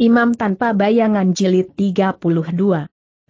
Imam tanpa bayangan jilid 32.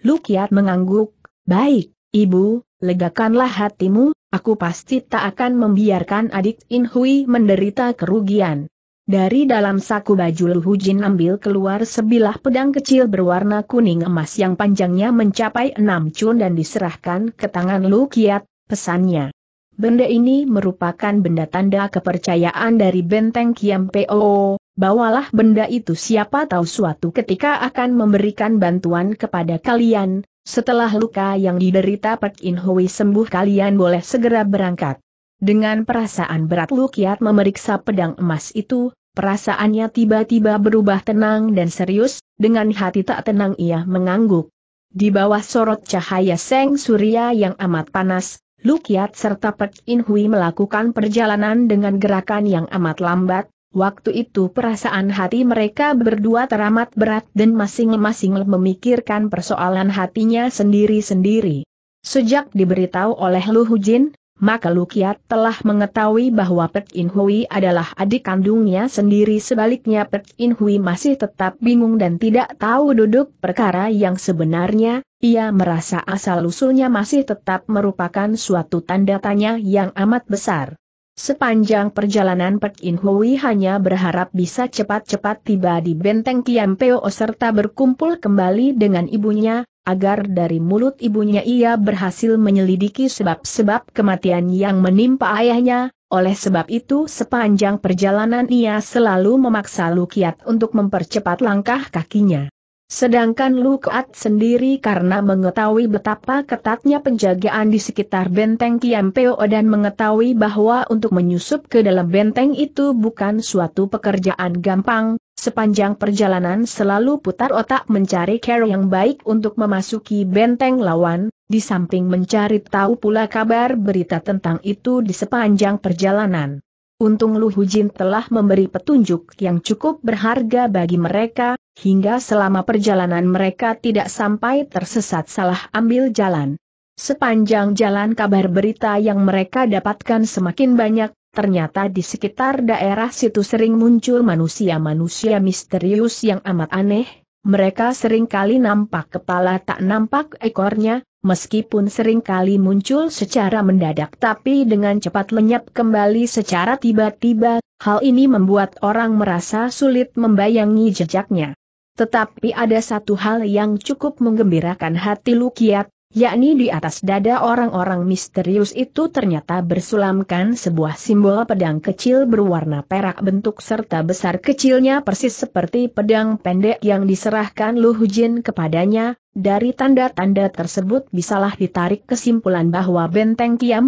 Lukiat mengangguk, baik, ibu, legakanlah hatimu, aku pasti tak akan membiarkan adik Inhui menderita kerugian. Dari dalam saku baju Luhujin ambil keluar sebilah pedang kecil berwarna kuning emas yang panjangnya mencapai enam cun dan diserahkan ke tangan Lukiat. pesannya. Benda ini merupakan benda tanda kepercayaan dari benteng Kiam Po, bawalah benda itu siapa tahu suatu ketika akan memberikan bantuan kepada kalian, setelah luka yang diderita Pek In Hui sembuh kalian boleh segera berangkat. Dengan perasaan berat Lukiat memeriksa pedang emas itu, perasaannya tiba-tiba berubah tenang dan serius, dengan hati tak tenang ia mengangguk. Di bawah sorot cahaya Seng Surya yang amat panas, Lukiat serta Pek In Hui melakukan perjalanan dengan gerakan yang amat lambat, Waktu itu perasaan hati mereka berdua teramat berat dan masing-masing memikirkan persoalan hatinya sendiri-sendiri. Sejak diberitahu oleh Lu Hujin, maka Lu Lukiat telah mengetahui bahwa Pek In Hui adalah adik kandungnya sendiri sebaliknya Pek In Hui masih tetap bingung dan tidak tahu duduk perkara yang sebenarnya, ia merasa asal-usulnya masih tetap merupakan suatu tanda tanya yang amat besar. Sepanjang perjalanan Pek In Hui hanya berharap bisa cepat-cepat tiba di benteng Peo serta berkumpul kembali dengan ibunya, agar dari mulut ibunya ia berhasil menyelidiki sebab-sebab kematian yang menimpa ayahnya, oleh sebab itu sepanjang perjalanan ia selalu memaksa Lukiat untuk mempercepat langkah kakinya. Sedangkan Lu Keat sendiri karena mengetahui betapa ketatnya penjagaan di sekitar benteng Peo dan mengetahui bahwa untuk menyusup ke dalam benteng itu bukan suatu pekerjaan gampang, sepanjang perjalanan selalu putar otak mencari cara yang baik untuk memasuki benteng lawan, di samping mencari tahu pula kabar berita tentang itu di sepanjang perjalanan. Untung Lu Jin telah memberi petunjuk yang cukup berharga bagi mereka, hingga selama perjalanan mereka tidak sampai tersesat salah ambil jalan. Sepanjang jalan kabar berita yang mereka dapatkan semakin banyak, ternyata di sekitar daerah situ sering muncul manusia-manusia misterius yang amat aneh, mereka sering kali nampak kepala tak nampak ekornya, Meskipun sering kali muncul secara mendadak tapi dengan cepat lenyap kembali secara tiba-tiba, hal ini membuat orang merasa sulit membayangi jejaknya. Tetapi ada satu hal yang cukup menggembirakan hati Lukiat, yakni di atas dada orang-orang misterius itu ternyata bersulamkan sebuah simbol pedang kecil berwarna perak bentuk serta besar kecilnya persis seperti pedang pendek yang diserahkan Lu Hujin kepadanya, dari tanda-tanda tersebut bisalah ditarik kesimpulan bahwa benteng Kiam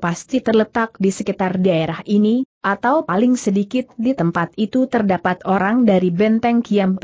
pasti terletak di sekitar daerah ini, atau paling sedikit di tempat itu terdapat orang dari benteng Kiam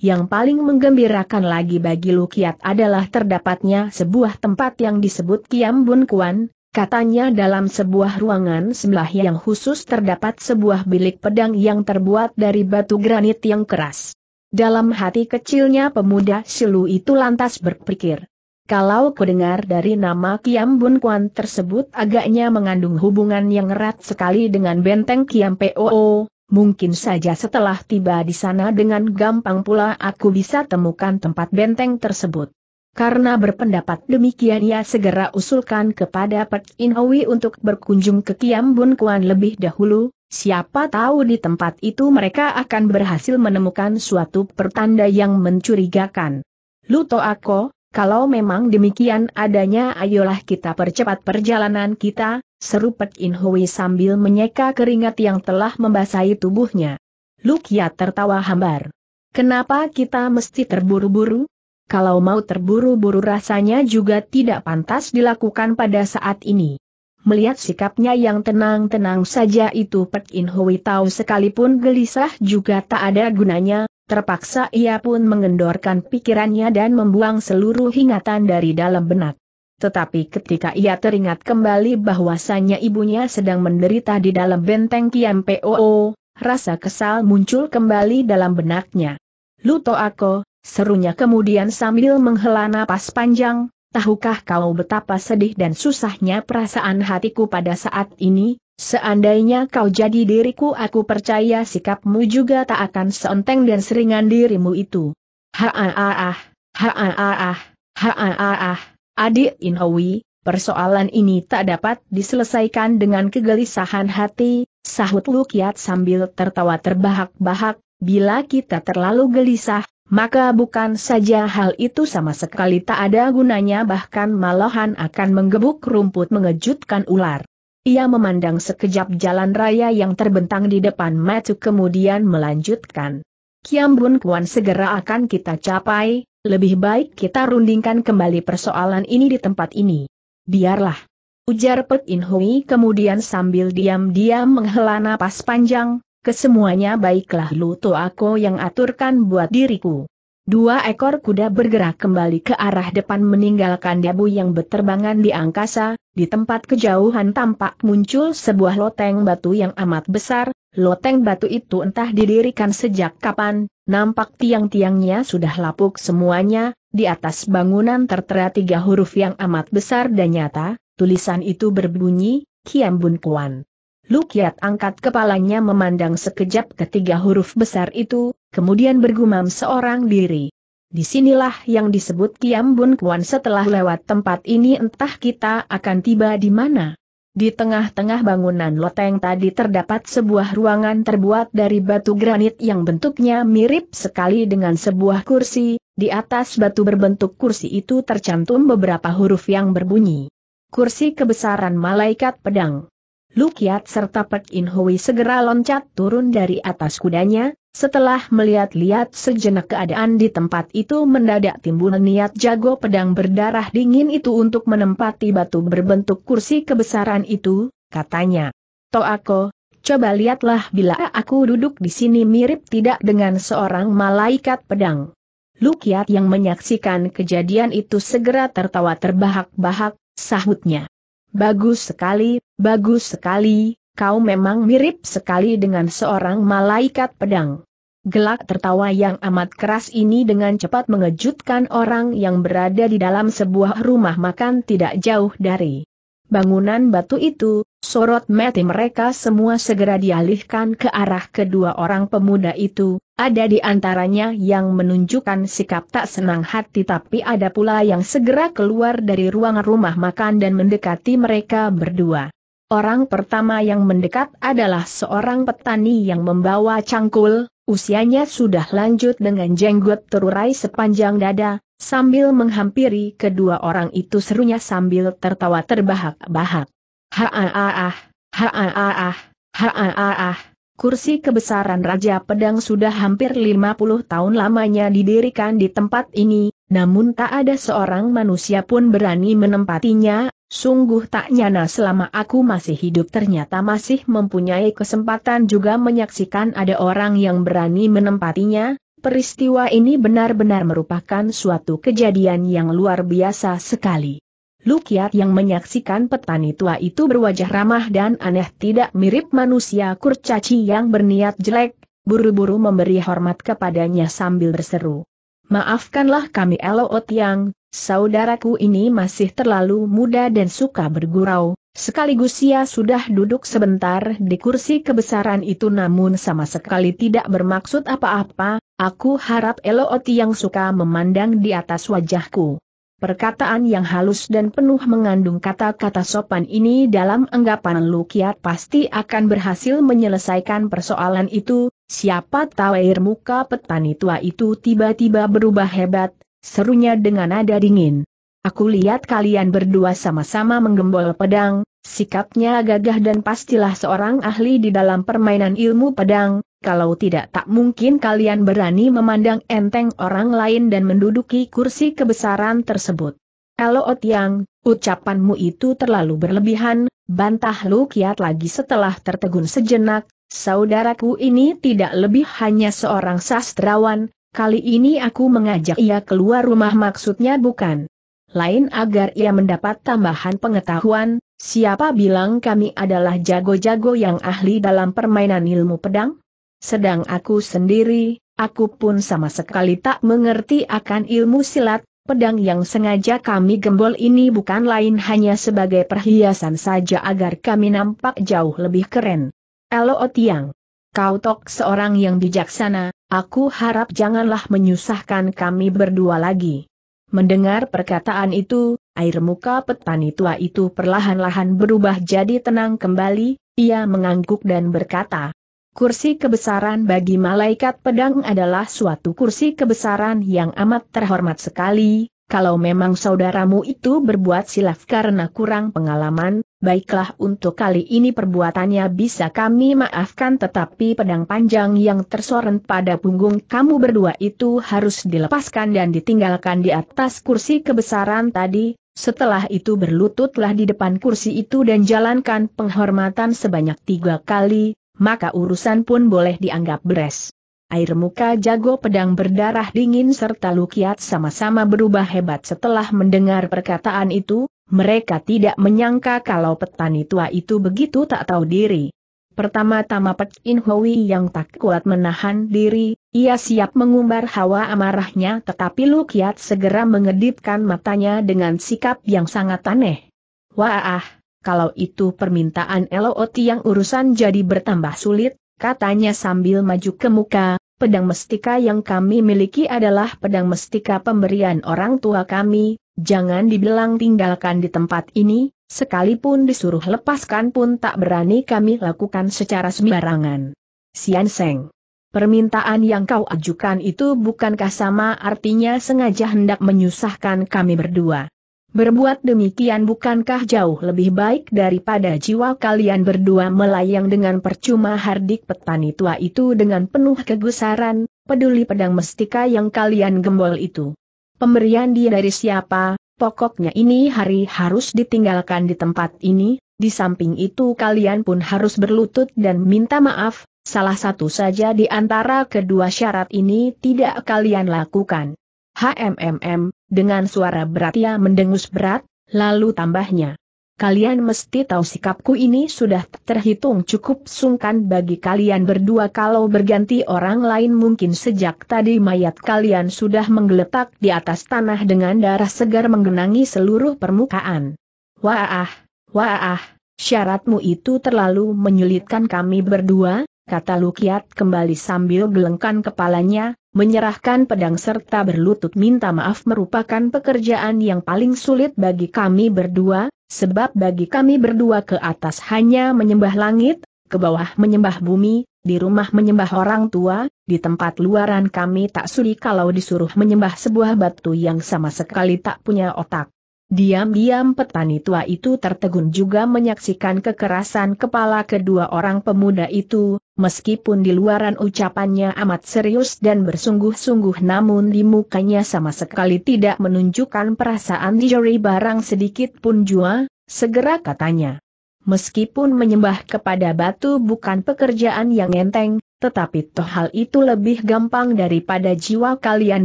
yang paling menggembirakan lagi bagi Lukiat adalah terdapatnya sebuah tempat yang disebut Kiam Bun Kuan, katanya dalam sebuah ruangan sebelah yang khusus terdapat sebuah bilik pedang yang terbuat dari batu granit yang keras. Dalam hati kecilnya pemuda Silu itu lantas berpikir, kalau kudengar dari nama Kiam Bun Kuan tersebut agaknya mengandung hubungan yang erat sekali dengan benteng Kiam Po, mungkin saja setelah tiba di sana dengan gampang pula aku bisa temukan tempat benteng tersebut. Karena berpendapat demikian ia segera usulkan kepada Pek In untuk berkunjung ke Kiam Bun Kuan lebih dahulu, siapa tahu di tempat itu mereka akan berhasil menemukan suatu pertanda yang mencurigakan. Luto Ako, kalau memang demikian adanya ayolah kita percepat perjalanan kita, seru Pek In Hui sambil menyeka keringat yang telah membasahi tubuhnya. Lukia ya tertawa hambar. Kenapa kita mesti terburu-buru? Kalau mau terburu-buru rasanya juga tidak pantas dilakukan pada saat ini. Melihat sikapnya yang tenang-tenang saja itu Pek In Hui tahu sekalipun gelisah juga tak ada gunanya, Terpaksa ia pun mengendorkan pikirannya dan membuang seluruh ingatan dari dalam benak. Tetapi ketika ia teringat kembali bahwasannya ibunya sedang menderita di dalam benteng Kiam POO, rasa kesal muncul kembali dalam benaknya. Luto aku, serunya kemudian sambil menghela napas panjang, tahukah kau betapa sedih dan susahnya perasaan hatiku pada saat ini, Seandainya kau jadi diriku aku percaya sikapmu juga tak akan seenteng dan seringan dirimu itu. Ha-ah-ah, ha-ah-ah, ha-ah-ah, adik Inhowi, persoalan ini tak dapat diselesaikan dengan kegelisahan hati, sahut Lukiat sambil tertawa terbahak-bahak, bila kita terlalu gelisah, maka bukan saja hal itu sama sekali tak ada gunanya bahkan malahan akan menggebuk rumput mengejutkan ular. Ia memandang sekejap jalan raya yang terbentang di depan Matu kemudian melanjutkan. Kiam Bun Kuan segera akan kita capai, lebih baik kita rundingkan kembali persoalan ini di tempat ini. Biarlah. Ujar Pek In Hui kemudian sambil diam-diam menghela napas panjang, kesemuanya baiklah Luto aku yang aturkan buat diriku. Dua ekor kuda bergerak kembali ke arah depan meninggalkan debu yang berterbangan di angkasa, di tempat kejauhan tampak muncul sebuah loteng batu yang amat besar, loteng batu itu entah didirikan sejak kapan, nampak tiang-tiangnya sudah lapuk semuanya, di atas bangunan tertera tiga huruf yang amat besar dan nyata, tulisan itu berbunyi, Kiambun Kuan. Lukiat angkat kepalanya memandang sekejap ketiga huruf besar itu, kemudian bergumam seorang diri. Disinilah yang disebut Kiam Bun Kuan setelah lewat tempat ini entah kita akan tiba di mana. Di tengah-tengah bangunan loteng tadi terdapat sebuah ruangan terbuat dari batu granit yang bentuknya mirip sekali dengan sebuah kursi, di atas batu berbentuk kursi itu tercantum beberapa huruf yang berbunyi. Kursi kebesaran malaikat pedang. Lukiat serta Pek In Hui segera loncat turun dari atas kudanya, setelah melihat-lihat sejenak keadaan di tempat itu mendadak timbul niat jago pedang berdarah dingin itu untuk menempati batu berbentuk kursi kebesaran itu, katanya. Toako, coba lihatlah bila aku duduk di sini mirip tidak dengan seorang malaikat pedang. Lukiat yang menyaksikan kejadian itu segera tertawa terbahak-bahak, sahutnya. Bagus sekali, bagus sekali, kau memang mirip sekali dengan seorang malaikat pedang. Gelak tertawa yang amat keras ini dengan cepat mengejutkan orang yang berada di dalam sebuah rumah makan tidak jauh dari bangunan batu itu, Sorot mati mereka semua segera dialihkan ke arah kedua orang pemuda itu, ada di antaranya yang menunjukkan sikap tak senang hati tapi ada pula yang segera keluar dari ruang rumah makan dan mendekati mereka berdua. Orang pertama yang mendekat adalah seorang petani yang membawa cangkul, usianya sudah lanjut dengan jenggot terurai sepanjang dada, sambil menghampiri kedua orang itu serunya sambil tertawa terbahak-bahak. Haaah, haaah, haaah. Kursi kebesaran Raja Pedang sudah hampir 50 tahun lamanya didirikan di tempat ini, namun tak ada seorang manusia pun berani menempatinya, sungguh tak nyana selama aku masih hidup ternyata masih mempunyai kesempatan juga menyaksikan ada orang yang berani menempatinya, peristiwa ini benar-benar merupakan suatu kejadian yang luar biasa sekali. Lukiat yang menyaksikan petani tua itu berwajah ramah dan aneh tidak mirip manusia kurcaci yang berniat jelek, buru-buru memberi hormat kepadanya sambil berseru. Maafkanlah kami Elo Otiang, saudaraku ini masih terlalu muda dan suka bergurau, sekaligus ia sudah duduk sebentar di kursi kebesaran itu namun sama sekali tidak bermaksud apa-apa, aku harap Elo Otiang suka memandang di atas wajahku. Perkataan yang halus dan penuh mengandung kata-kata sopan ini dalam anggapan Lukiat pasti akan berhasil menyelesaikan persoalan itu, siapa tahu air muka petani tua itu tiba-tiba berubah hebat, serunya dengan nada dingin. Aku lihat kalian berdua sama-sama menggembol pedang, sikapnya gagah dan pastilah seorang ahli di dalam permainan ilmu pedang, kalau tidak tak mungkin kalian berani memandang enteng orang lain dan menduduki kursi kebesaran tersebut. Kalau Otiang, ucapanmu itu terlalu berlebihan, bantah Lu Kiat lagi setelah tertegun sejenak, saudaraku ini tidak lebih hanya seorang sastrawan, kali ini aku mengajak ia keluar rumah maksudnya bukan lain agar ia mendapat tambahan pengetahuan, siapa bilang kami adalah jago-jago yang ahli dalam permainan ilmu pedang? Sedang aku sendiri, aku pun sama sekali tak mengerti akan ilmu silat, pedang yang sengaja kami gembol ini bukan lain hanya sebagai perhiasan saja agar kami nampak jauh lebih keren. Elo Otiang, Kau tok seorang yang bijaksana, aku harap janganlah menyusahkan kami berdua lagi. Mendengar perkataan itu, air muka petani tua itu perlahan-lahan berubah jadi tenang kembali, ia mengangguk dan berkata, Kursi kebesaran bagi malaikat pedang adalah suatu kursi kebesaran yang amat terhormat sekali, kalau memang saudaramu itu berbuat silaf karena kurang pengalaman, Baiklah untuk kali ini perbuatannya bisa kami maafkan tetapi pedang panjang yang tersorot pada punggung kamu berdua itu harus dilepaskan dan ditinggalkan di atas kursi kebesaran tadi, setelah itu berlututlah di depan kursi itu dan jalankan penghormatan sebanyak tiga kali, maka urusan pun boleh dianggap beres. Air muka jago pedang berdarah dingin serta Lukiat sama-sama berubah hebat setelah mendengar perkataan itu, mereka tidak menyangka kalau petani tua itu begitu tak tahu diri. Pertama-tama Pek In Hoi yang tak kuat menahan diri, ia siap mengumbar hawa amarahnya tetapi Lukiat segera mengedipkan matanya dengan sikap yang sangat aneh. Wah, ah, kalau itu permintaan LOT yang urusan jadi bertambah sulit, katanya sambil maju ke muka, pedang mestika yang kami miliki adalah pedang mestika pemberian orang tua kami, jangan dibilang tinggalkan di tempat ini, sekalipun disuruh lepaskan pun tak berani kami lakukan secara sembarangan. Sian Seng. Permintaan yang kau ajukan itu bukankah sama artinya sengaja hendak menyusahkan kami berdua. Berbuat demikian bukankah jauh lebih baik daripada jiwa kalian berdua melayang dengan percuma hardik petani tua itu dengan penuh kegusaran, peduli pedang mestika yang kalian gembol itu. Pemberian dia dari siapa, pokoknya ini hari harus ditinggalkan di tempat ini, di samping itu kalian pun harus berlutut dan minta maaf, salah satu saja di antara kedua syarat ini tidak kalian lakukan. HMMM, dengan suara berat ia mendengus berat, lalu tambahnya. Kalian mesti tahu sikapku ini sudah terhitung cukup sungkan bagi kalian berdua kalau berganti orang lain mungkin sejak tadi mayat kalian sudah menggeletak di atas tanah dengan darah segar menggenangi seluruh permukaan. Wah, wah, syaratmu itu terlalu menyulitkan kami berdua, kata Lukiat kembali sambil gelengkan kepalanya, Menyerahkan pedang serta berlutut minta maaf merupakan pekerjaan yang paling sulit bagi kami berdua, sebab bagi kami berdua ke atas hanya menyembah langit, ke bawah menyembah bumi, di rumah menyembah orang tua, di tempat luaran kami tak sudi kalau disuruh menyembah sebuah batu yang sama sekali tak punya otak. Diam-diam petani tua itu tertegun juga menyaksikan kekerasan kepala kedua orang pemuda itu, meskipun di luaran ucapannya amat serius dan bersungguh-sungguh namun di mukanya sama sekali tidak menunjukkan perasaan dijeri barang sedikit pun jua, segera katanya. Meskipun menyembah kepada batu bukan pekerjaan yang enteng, tetapi toh hal itu lebih gampang daripada jiwa kalian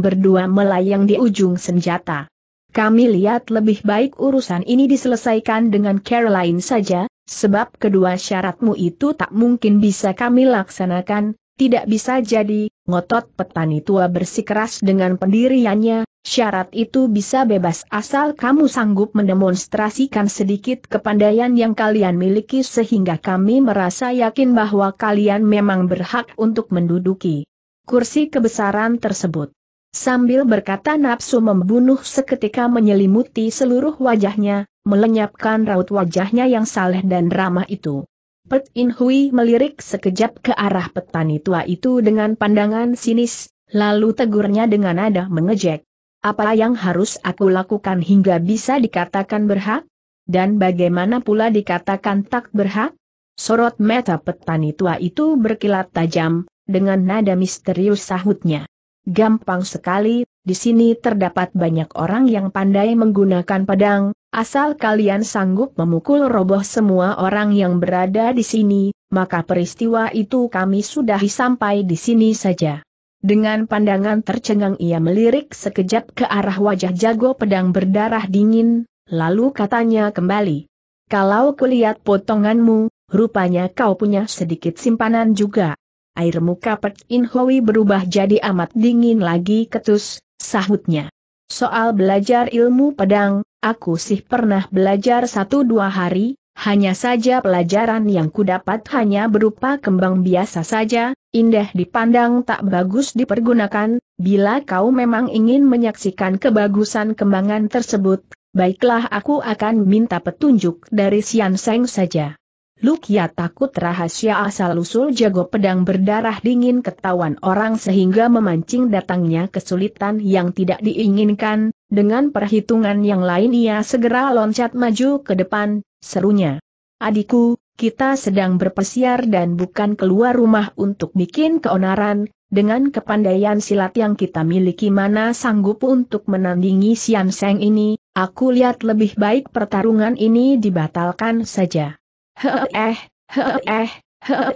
berdua melayang di ujung senjata. Kami lihat lebih baik urusan ini diselesaikan dengan Caroline saja, Sebab kedua syaratmu itu tak mungkin bisa kami laksanakan, tidak bisa jadi, ngotot petani tua bersikeras dengan pendiriannya, syarat itu bisa bebas asal kamu sanggup mendemonstrasikan sedikit kepandaian yang kalian miliki sehingga kami merasa yakin bahwa kalian memang berhak untuk menduduki kursi kebesaran tersebut. Sambil berkata nafsu membunuh seketika menyelimuti seluruh wajahnya, melenyapkan raut wajahnya yang saleh dan ramah itu. Pet In Hui melirik sekejap ke arah petani tua itu dengan pandangan sinis, lalu tegurnya dengan nada mengejek. Apa yang harus aku lakukan hingga bisa dikatakan berhak? Dan bagaimana pula dikatakan tak berhak? Sorot mata petani tua itu berkilat tajam, dengan nada misterius sahutnya. Gampang sekali, di sini terdapat banyak orang yang pandai menggunakan pedang, asal kalian sanggup memukul roboh semua orang yang berada di sini, maka peristiwa itu kami sudah sampai di sini saja. Dengan pandangan tercengang ia melirik sekejap ke arah wajah jago pedang berdarah dingin, lalu katanya kembali. Kalau kulihat potonganmu, rupanya kau punya sedikit simpanan juga air muka Pek In Hoi berubah jadi amat dingin lagi ketus, sahutnya. Soal belajar ilmu pedang, aku sih pernah belajar satu dua hari, hanya saja pelajaran yang kudapat hanya berupa kembang biasa saja, indah dipandang tak bagus dipergunakan, bila kau memang ingin menyaksikan kebagusan kembangan tersebut, baiklah aku akan minta petunjuk dari Sian Seng saja. Lukia ya takut rahasia asal-usul jago pedang berdarah dingin ketahuan orang sehingga memancing datangnya kesulitan yang tidak diinginkan, dengan perhitungan yang lain ia segera loncat maju ke depan, serunya. Adikku, kita sedang berpesiar dan bukan keluar rumah untuk bikin keonaran, dengan kepandaian silat yang kita miliki mana sanggup untuk menandingi Sian Seng ini, aku lihat lebih baik pertarungan ini dibatalkan saja eh, eh,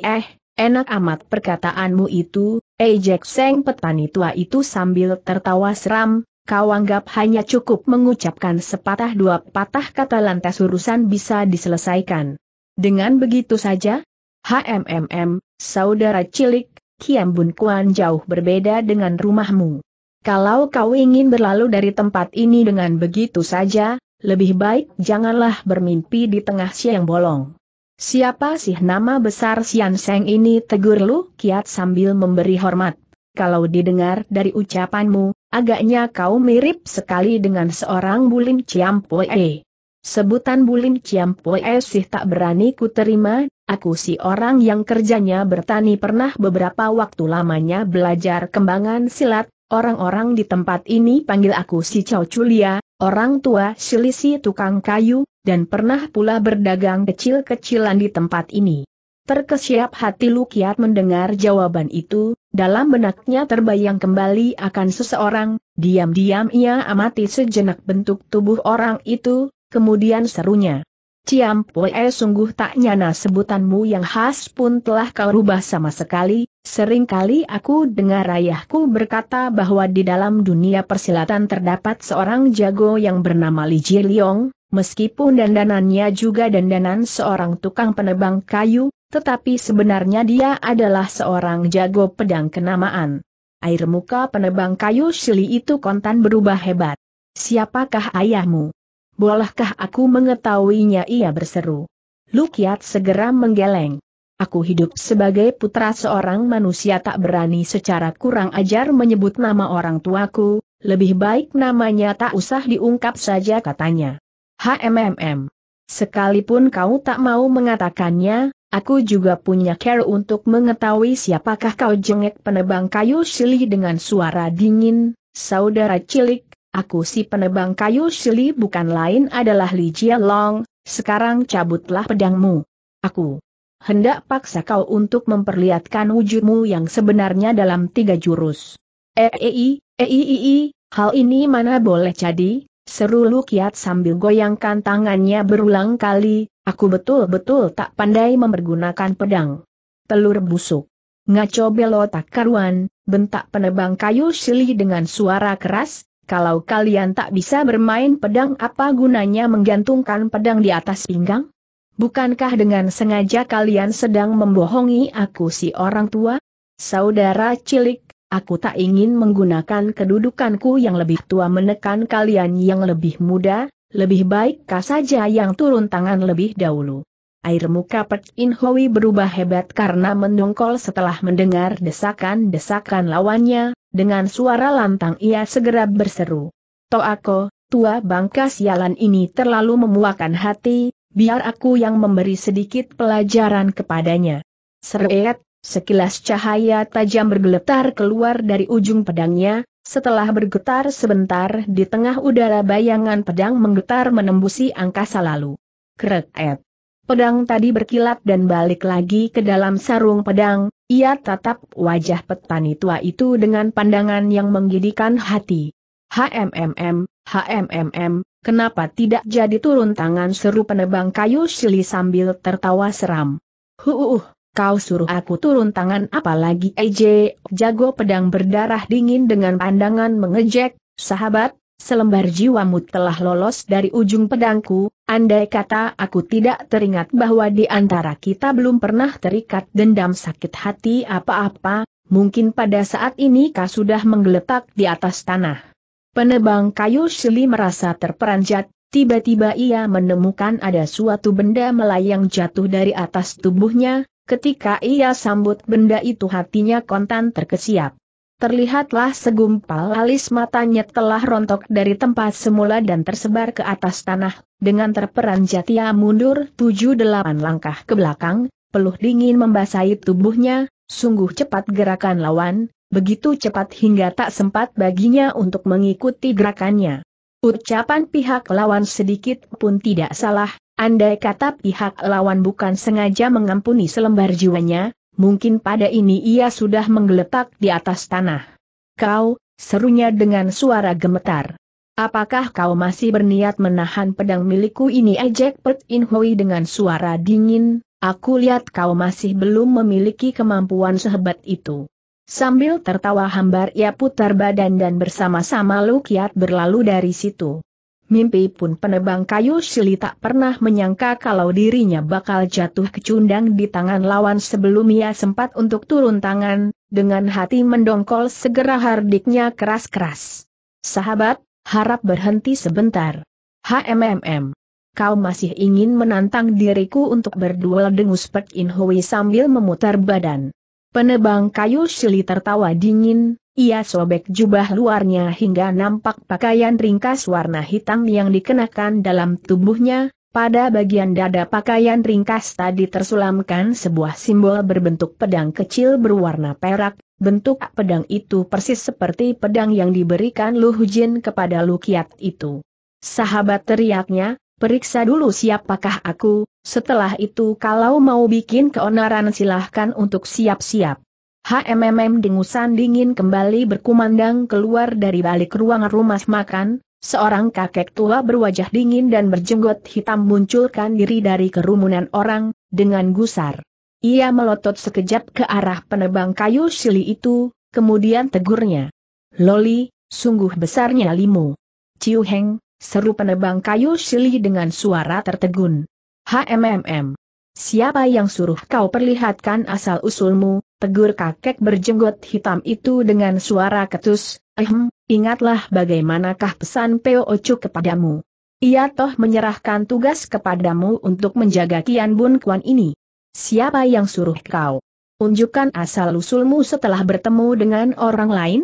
eh, enak amat perkataanmu itu, ejek seng petani tua itu sambil tertawa seram, kau anggap hanya cukup mengucapkan sepatah dua patah kata lantas urusan bisa diselesaikan. Dengan begitu saja? HMMM, saudara cilik, Kiam Bun Kuan jauh berbeda dengan rumahmu. Kalau kau ingin berlalu dari tempat ini dengan begitu saja, lebih baik janganlah bermimpi di tengah siang bolong. Siapa sih nama besar Sian Seng ini tegur Lu Kiat sambil memberi hormat. Kalau didengar dari ucapanmu, agaknya kau mirip sekali dengan seorang Bulim Ciampoe. Sebutan Bulim Ciampoe sih tak berani ku terima, aku si orang yang kerjanya bertani pernah beberapa waktu lamanya belajar kembangan silat, orang-orang di tempat ini panggil aku si Cao Chulia, Orang tua silisi tukang kayu, dan pernah pula berdagang kecil-kecilan di tempat ini. Terkesiap hati Lukiat mendengar jawaban itu, dalam benaknya terbayang kembali akan seseorang, diam-diam ia amati sejenak bentuk tubuh orang itu, kemudian serunya. Ciam Pue sungguh tak nyana sebutanmu yang khas pun telah kau rubah sama sekali, Seringkali aku dengar ayahku berkata bahwa di dalam dunia persilatan terdapat seorang jago yang bernama Li Ji Leong, meskipun dandanannya juga dandanan seorang tukang penebang kayu, tetapi sebenarnya dia adalah seorang jago pedang kenamaan. Air muka penebang kayu Shili itu kontan berubah hebat. Siapakah ayahmu? Bolehkah aku mengetahuinya ia berseru. Lukiat segera menggeleng. Aku hidup sebagai putra seorang manusia tak berani secara kurang ajar menyebut nama orang tuaku, lebih baik namanya tak usah diungkap saja katanya. HMMM. Sekalipun kau tak mau mengatakannya, aku juga punya care untuk mengetahui siapakah kau jengek penebang kayu silih dengan suara dingin, saudara cilik, aku si penebang kayu silih bukan lain adalah Li Jia Long, sekarang cabutlah pedangmu. Aku hendak paksa kau untuk memperlihatkan wujudmu yang sebenarnya dalam tiga jurus. Eei, eii, hal ini mana boleh jadi, seru Lukiat sambil goyangkan tangannya berulang kali, aku betul-betul tak pandai mempergunakan pedang. Telur busuk. Ngaco belotak karuan, bentak penebang kayu silih dengan suara keras, kalau kalian tak bisa bermain pedang apa gunanya menggantungkan pedang di atas pinggang? Bukankah dengan sengaja kalian sedang membohongi aku si orang tua? Saudara cilik, aku tak ingin menggunakan kedudukanku yang lebih tua menekan kalian yang lebih muda, lebih baikkah saja yang turun tangan lebih dahulu. Air muka Pek In Hoi berubah hebat karena mendongkol setelah mendengar desakan-desakan lawannya, dengan suara lantang ia segera berseru. Toako, tua bangka sialan ini terlalu memuakan hati, biar aku yang memberi sedikit pelajaran kepadanya. Seret, sekilas cahaya tajam bergeletar keluar dari ujung pedangnya, setelah bergetar sebentar di tengah udara bayangan pedang menggetar menembusi angkasa lalu. Kreket. Pedang tadi berkilat dan balik lagi ke dalam sarung pedang, ia tatap wajah petani tua itu dengan pandangan yang menggidikan hati. HMMM, HMMM, Kenapa tidak jadi turun tangan seru penebang kayu sili sambil tertawa seram. Huuuh, kau suruh aku turun tangan apalagi EJ, jago pedang berdarah dingin dengan pandangan mengejek, sahabat, selembar jiwamu telah lolos dari ujung pedangku, andai kata aku tidak teringat bahwa di antara kita belum pernah terikat dendam sakit hati apa-apa, mungkin pada saat ini kau sudah menggeletak di atas tanah. Penebang kayu Shili merasa terperanjat, tiba-tiba ia menemukan ada suatu benda melayang jatuh dari atas tubuhnya, ketika ia sambut benda itu hatinya kontan terkesiap. Terlihatlah segumpal alis matanya telah rontok dari tempat semula dan tersebar ke atas tanah, dengan terperanjat ia mundur tujuh delapan langkah ke belakang, peluh dingin membasahi tubuhnya, sungguh cepat gerakan lawan, begitu cepat hingga tak sempat baginya untuk mengikuti gerakannya. Ucapan pihak lawan sedikit pun tidak salah, andai kata pihak lawan bukan sengaja mengampuni selembar jiwanya, mungkin pada ini ia sudah menggeletak di atas tanah. Kau, serunya dengan suara gemetar. Apakah kau masih berniat menahan pedang milikku ini Ajak Pert In Hui dengan suara dingin, aku lihat kau masih belum memiliki kemampuan sehebat itu. Sambil tertawa hambar ia putar badan dan bersama-sama Lukiat berlalu dari situ. Mimpi pun penebang kayu Sili tak pernah menyangka kalau dirinya bakal jatuh kecundang di tangan lawan sebelum ia sempat untuk turun tangan, dengan hati mendongkol segera hardiknya keras-keras. Sahabat, harap berhenti sebentar. HMMM. Kau masih ingin menantang diriku untuk berduel dengan Pek In sambil memutar badan. Penebang kayu Shili tertawa dingin, ia sobek jubah luarnya hingga nampak pakaian ringkas warna hitam yang dikenakan dalam tubuhnya, pada bagian dada pakaian ringkas tadi tersulamkan sebuah simbol berbentuk pedang kecil berwarna perak, bentuk pedang itu persis seperti pedang yang diberikan Lu Hujin kepada Lu Kiat itu. Sahabat teriaknya, Periksa dulu siapakah aku, setelah itu kalau mau bikin keonaran silahkan untuk siap-siap. HMMM dengusan dingin kembali berkumandang keluar dari balik ruang rumah makan, seorang kakek tua berwajah dingin dan berjenggot hitam munculkan diri dari kerumunan orang, dengan gusar. Ia melotot sekejap ke arah penebang kayu sili itu, kemudian tegurnya. Loli, sungguh besarnya limu, Ciu Heng, Seru penebang kayu sili dengan suara tertegun. HMMM. Siapa yang suruh kau perlihatkan asal-usulmu, tegur kakek berjenggot hitam itu dengan suara ketus, ehm, ingatlah bagaimanakah pesan Peo Ocu kepadamu. Ia toh menyerahkan tugas kepadamu untuk menjaga Kian Bun Kuan ini. Siapa yang suruh kau? Unjukkan asal-usulmu setelah bertemu dengan orang lain?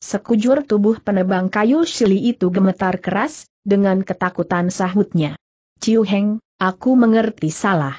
Sekujur tubuh penebang kayu sili itu gemetar keras, dengan ketakutan sahutnya. Ciu Heng, aku mengerti salah.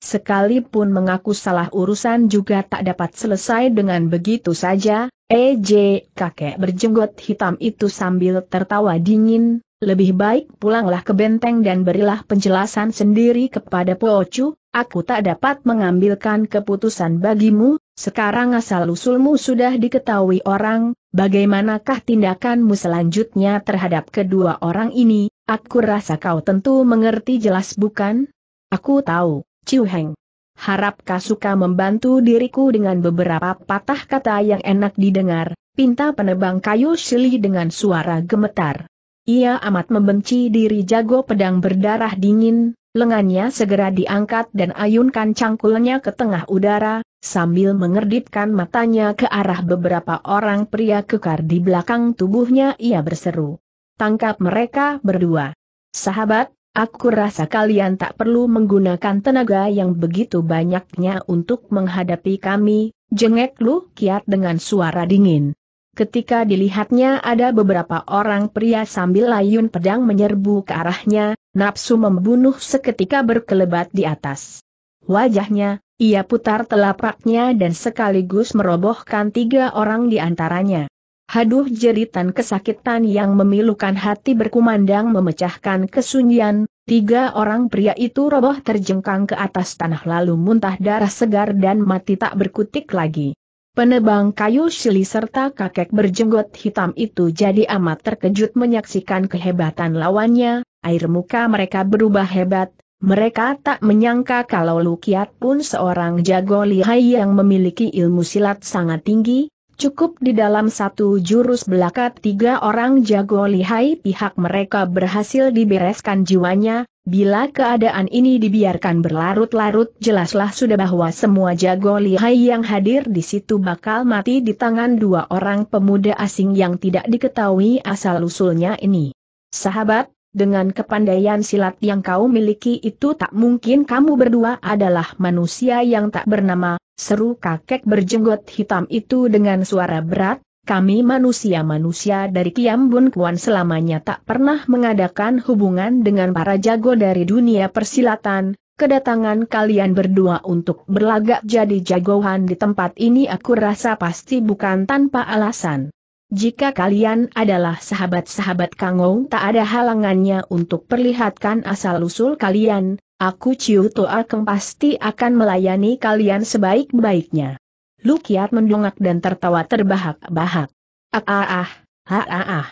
Sekalipun mengaku salah urusan juga tak dapat selesai dengan begitu saja, EJ kakek berjenggot hitam itu sambil tertawa dingin, lebih baik pulanglah ke benteng dan berilah penjelasan sendiri kepada Po Pocu, aku tak dapat mengambilkan keputusan bagimu, sekarang asal-usulmu sudah diketahui orang, bagaimanakah tindakanmu selanjutnya terhadap kedua orang ini? Aku rasa kau tentu mengerti jelas bukan? Aku tahu, Chiu Heng. kau suka membantu diriku dengan beberapa patah kata yang enak didengar, pinta penebang kayu sili dengan suara gemetar. Ia amat membenci diri jago pedang berdarah dingin, Lengannya segera diangkat dan ayunkan cangkulnya ke tengah udara, sambil mengerdipkan matanya ke arah beberapa orang pria kekar di belakang tubuhnya ia berseru. Tangkap mereka berdua. Sahabat, aku rasa kalian tak perlu menggunakan tenaga yang begitu banyaknya untuk menghadapi kami, jengek lu kiat dengan suara dingin. Ketika dilihatnya ada beberapa orang pria sambil layun pedang menyerbu ke arahnya, Napsu membunuh seketika berkelebat di atas wajahnya, ia putar telapaknya dan sekaligus merobohkan tiga orang di antaranya. Haduh jeritan kesakitan yang memilukan hati berkumandang memecahkan kesunyian, tiga orang pria itu roboh terjengkang ke atas tanah lalu muntah darah segar dan mati tak berkutik lagi. Penebang kayu sili serta kakek berjenggot hitam itu jadi amat terkejut menyaksikan kehebatan lawannya, air muka mereka berubah hebat, mereka tak menyangka kalau Lukiat pun seorang jago lihai yang memiliki ilmu silat sangat tinggi, cukup di dalam satu jurus belaka tiga orang jago lihai pihak mereka berhasil dibereskan jiwanya, bila keadaan ini dibiarkan berlarut-larut jelaslah sudah bahwa semua jago lihai yang hadir di situ bakal mati di tangan dua orang pemuda asing yang tidak diketahui asal-usulnya ini. Sahabat, dengan kepandaian silat yang kau miliki itu tak mungkin kamu berdua adalah manusia yang tak bernama, seru kakek berjenggot hitam itu dengan suara berat, kami manusia-manusia dari Kiambun Kuan selamanya tak pernah mengadakan hubungan dengan para jago dari dunia persilatan, kedatangan kalian berdua untuk berlagak jadi jagoan di tempat ini aku rasa pasti bukan tanpa alasan. Jika kalian adalah sahabat-sahabat Kangong tak ada halangannya untuk perlihatkan asal-usul kalian, aku Ciu Toa Keng pasti akan melayani kalian sebaik-baiknya. Lukiat mendongak dan tertawa terbahak-bahak. Ah ah ah, ha ah ah.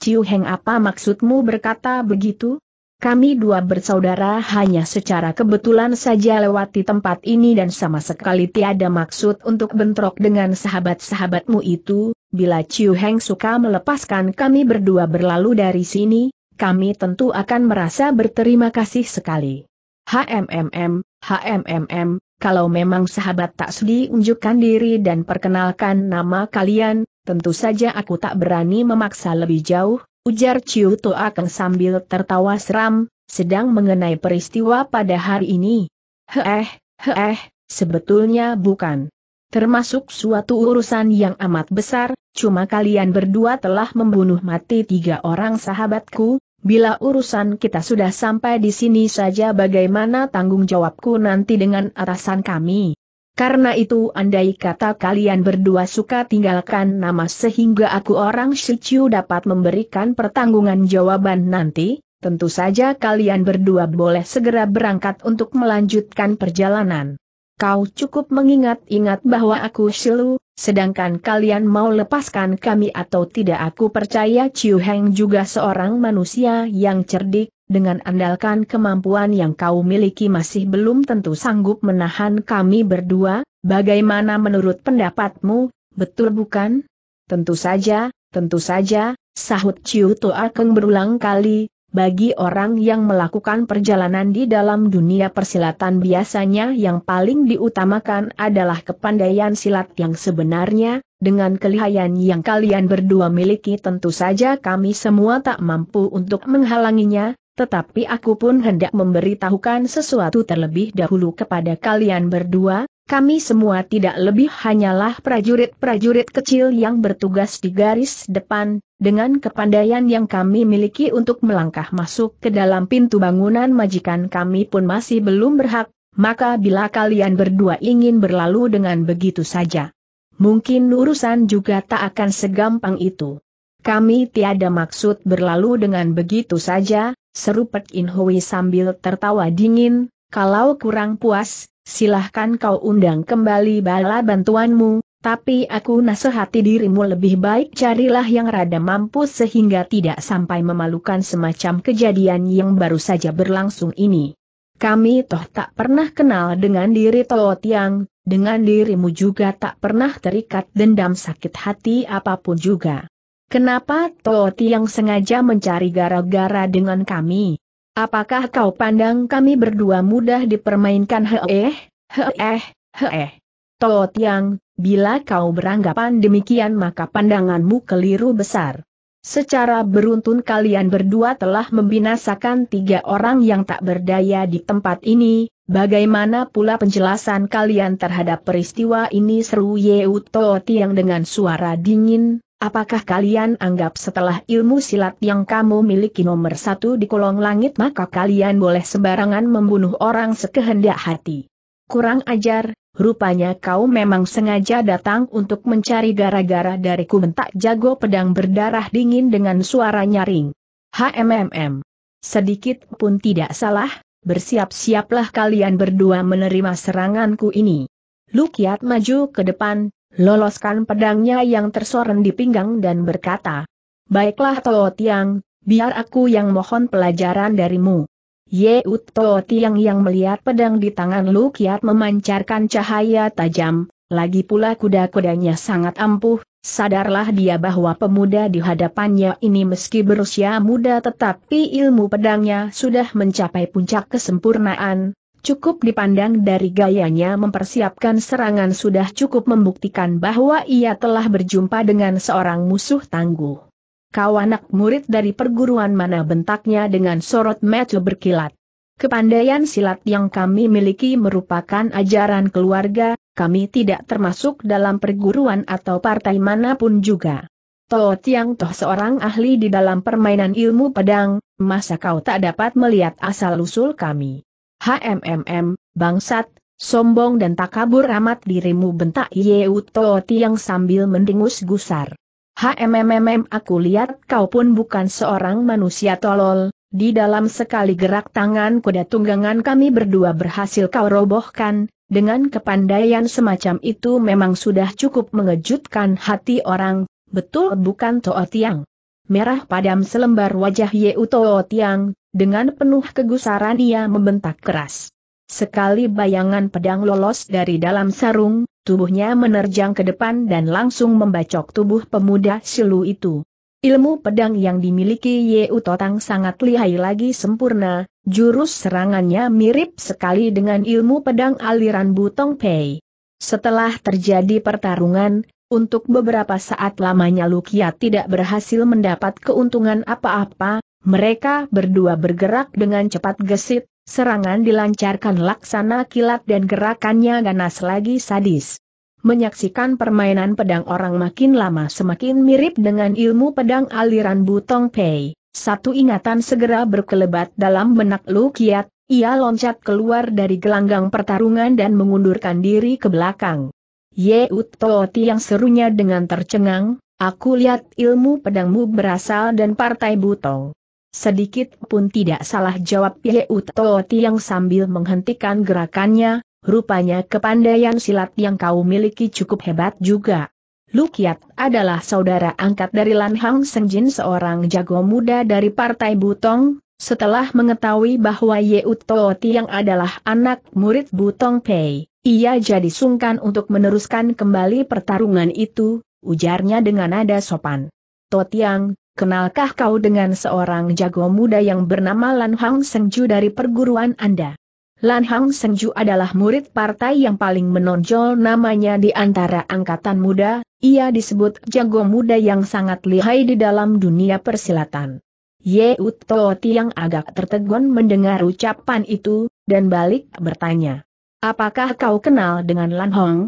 Ciu Heng apa maksudmu berkata begitu? Kami dua bersaudara hanya secara kebetulan saja lewati tempat ini dan sama sekali tiada maksud untuk bentrok dengan sahabat-sahabatmu itu, bila Chiu Heng suka melepaskan kami berdua berlalu dari sini, kami tentu akan merasa berterima kasih sekali. HMMM, HMMM, kalau memang sahabat tak sudi unjukkan diri dan perkenalkan nama kalian, tentu saja aku tak berani memaksa lebih jauh, Ujar Ciu Toakeng sambil tertawa seram, sedang mengenai peristiwa pada hari ini. Heeh, heeh, sebetulnya bukan. Termasuk suatu urusan yang amat besar, cuma kalian berdua telah membunuh mati tiga orang sahabatku, bila urusan kita sudah sampai di sini saja bagaimana tanggung jawabku nanti dengan atasan kami. Karena itu andai kata kalian berdua suka tinggalkan nama sehingga aku orang Shichu dapat memberikan pertanggungan jawaban nanti, tentu saja kalian berdua boleh segera berangkat untuk melanjutkan perjalanan. Kau cukup mengingat-ingat bahwa aku Shilu, sedangkan kalian mau lepaskan kami atau tidak aku percaya Chiu Heng juga seorang manusia yang cerdik, dengan andalkan kemampuan yang kau miliki masih belum tentu sanggup menahan kami berdua, bagaimana menurut pendapatmu, betul bukan? Tentu saja, tentu saja, sahut Ciu Keng berulang kali, bagi orang yang melakukan perjalanan di dalam dunia persilatan biasanya yang paling diutamakan adalah kepandaian silat yang sebenarnya, dengan kelihayan yang kalian berdua miliki tentu saja kami semua tak mampu untuk menghalanginya, tetapi aku pun hendak memberitahukan sesuatu terlebih dahulu kepada kalian berdua, kami semua tidak lebih hanyalah prajurit-prajurit kecil yang bertugas di garis depan, dengan kepandaian yang kami miliki untuk melangkah masuk ke dalam pintu bangunan majikan kami pun masih belum berhak, maka bila kalian berdua ingin berlalu dengan begitu saja. Mungkin urusan juga tak akan segampang itu. Kami tiada maksud berlalu dengan begitu saja, seru Pek In Hui sambil tertawa dingin, kalau kurang puas, silahkan kau undang kembali bala bantuanmu, tapi aku nasihati dirimu lebih baik carilah yang rada mampu sehingga tidak sampai memalukan semacam kejadian yang baru saja berlangsung ini. Kami toh tak pernah kenal dengan diri Toh Tiang, dengan dirimu juga tak pernah terikat dendam sakit hati apapun juga. Kenapa Tooti yang sengaja mencari gara-gara dengan kami? Apakah kau pandang kami berdua mudah dipermainkan heeh, heeh, heeh? Tooti yang, bila kau beranggapan demikian maka pandanganmu keliru besar. Secara beruntun kalian berdua telah membinasakan tiga orang yang tak berdaya di tempat ini, Bagaimana pula penjelasan kalian terhadap peristiwa ini seru Yeu Tooti yang dengan suara dingin, Apakah kalian anggap setelah ilmu silat yang kamu miliki nomor satu di kolong langit maka kalian boleh sembarangan membunuh orang sekehendak hati? Kurang ajar, rupanya kau memang sengaja datang untuk mencari gara-gara dariku mentak jago pedang berdarah dingin dengan suara nyaring. HMMM. Sedikit pun tidak salah, bersiap-siaplah kalian berdua menerima seranganku ini. Lukiat maju ke depan, loloskan pedangnya yang tersoren di pinggang dan berkata, Baiklah Too Tiang, biar aku yang mohon pelajaran darimu. Yeut Too Tiang yang melihat pedang di tangan Lu Kiat memancarkan cahaya tajam, lagi pula kuda-kudanya sangat ampuh, sadarlah dia bahwa pemuda di hadapannya ini meski berusia muda tetapi ilmu pedangnya sudah mencapai puncak kesempurnaan, Cukup dipandang dari gayanya mempersiapkan serangan sudah cukup membuktikan bahwa ia telah berjumpa dengan seorang musuh tangguh. Kau anak murid dari perguruan mana bentaknya dengan sorot mata berkilat. Kepandaian silat yang kami miliki merupakan ajaran keluarga, kami tidak termasuk dalam perguruan atau partai manapun juga. Toh Tiang Toh seorang ahli di dalam permainan ilmu pedang, masa kau tak dapat melihat asal-usul kami? HMMM, bangsat, sombong dan takabur amat dirimu bentak Yeu Tio Tiang sambil mendengus gusar. HMMM aku lihat kau pun bukan seorang manusia tolol, di dalam sekali gerak tangan kuda tunggangan kami berdua berhasil kau robohkan, dengan kepandaian semacam itu memang sudah cukup mengejutkan hati orang, betul bukan To'o Tiang. Merah padam selembar wajah Yeu To'o Tiang, dengan penuh kegusaran ia membentak keras. Sekali bayangan pedang lolos dari dalam sarung, tubuhnya menerjang ke depan dan langsung membacok tubuh pemuda silu itu. Ilmu pedang yang dimiliki Ye Utotang sangat lihai lagi sempurna, jurus serangannya mirip sekali dengan ilmu pedang aliran Butong Pei. Setelah terjadi pertarungan, untuk beberapa saat lamanya Lukia tidak berhasil mendapat keuntungan apa-apa, mereka berdua bergerak dengan cepat gesit, serangan dilancarkan laksana kilat dan gerakannya ganas lagi sadis. Menyaksikan permainan pedang orang makin lama semakin mirip dengan ilmu pedang aliran Butong Pei. Satu ingatan segera berkelebat dalam benak Lu Kiat, ia loncat keluar dari gelanggang pertarungan dan mengundurkan diri ke belakang. Ye Utoti yang serunya dengan tercengang, aku lihat ilmu pedangmu berasal dan partai Butong. Sedikit pun tidak salah jawab Ye Utoti yang sambil menghentikan gerakannya, rupanya kepandaian silat yang kau miliki cukup hebat juga. Lukiat adalah saudara angkat dari Lan Hang Senjin seorang jago muda dari Partai Butong, setelah mengetahui bahwa Ye Utoti yang adalah anak murid Butong Pei, ia jadi sungkan untuk meneruskan kembali pertarungan itu, ujarnya dengan nada sopan. Totiang, kenalkah kau dengan seorang jago muda yang bernama Lan Hang Sengju dari perguruan Anda? Lan Hang Sengju adalah murid partai yang paling menonjol namanya di antara angkatan muda, ia disebut jago muda yang sangat lihai di dalam dunia persilatan. Ye Utoti yang agak tertegun mendengar ucapan itu, dan balik bertanya. Apakah kau kenal dengan Lan Hong?